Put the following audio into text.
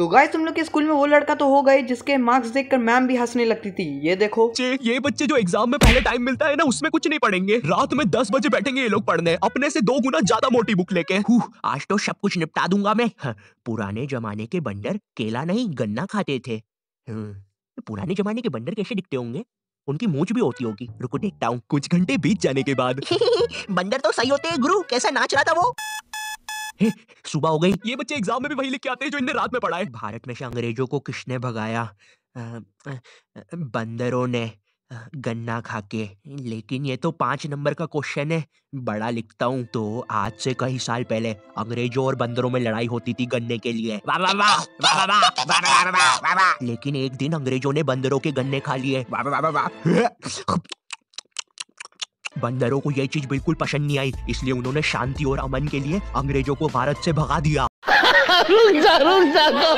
तो गाय तुम लोग के स्कूल में वो लड़का तो हो गए जिसके मार्क्स देखकर मैम भी हंसने लगती थी ये देखो ये बच्चे जो एग्जाम में पहले टाइम मिलता है ना उसमें कुछ नहीं पढ़ेंगे रात में दस बजे बैठेंगे ये लोग पढ़ने अपने से दो गुना ज्यादा मोटी बुक लेके आज तो सब कुछ निपटा दूंगा मैं हाँ, पुराने जमाने के बंडर केला नहीं गन्ना खाते थे हम्म, तो पुराने जमाने के बंडर कैसे दिखते होंगे उनकी मूछ भी होती होगी रुको देखता हूँ कुछ घंटे बीत जाने के बाद बंदर तो सही होते हैं गुरु कैसा नाच रहा था वो सुबह हो गई ये बच्चे एग्जाम में भी वही लिख के आते हैं जो इनने रात में पढ़ा है भारत में से अंग्रेजों को किसने भगाया बंदरों ने गन्ना खा के लेकिन ये तो पांच नंबर का क्वेश्चन है बड़ा लिखता हूँ तो आज से कई साल पहले अंग्रेजों और बंदरों में लड़ाई होती थी गन्ने के लिए लेकिन एक दिन अंग्रेजों ने बंदरों के गन्ने खा लिए बंदरों को यह चीज बिल्कुल पसंद नहीं आई इसलिए उन्होंने शांति और अमन के लिए अंग्रेजों को भारत से भगा दिया रुक जा, रुक जा,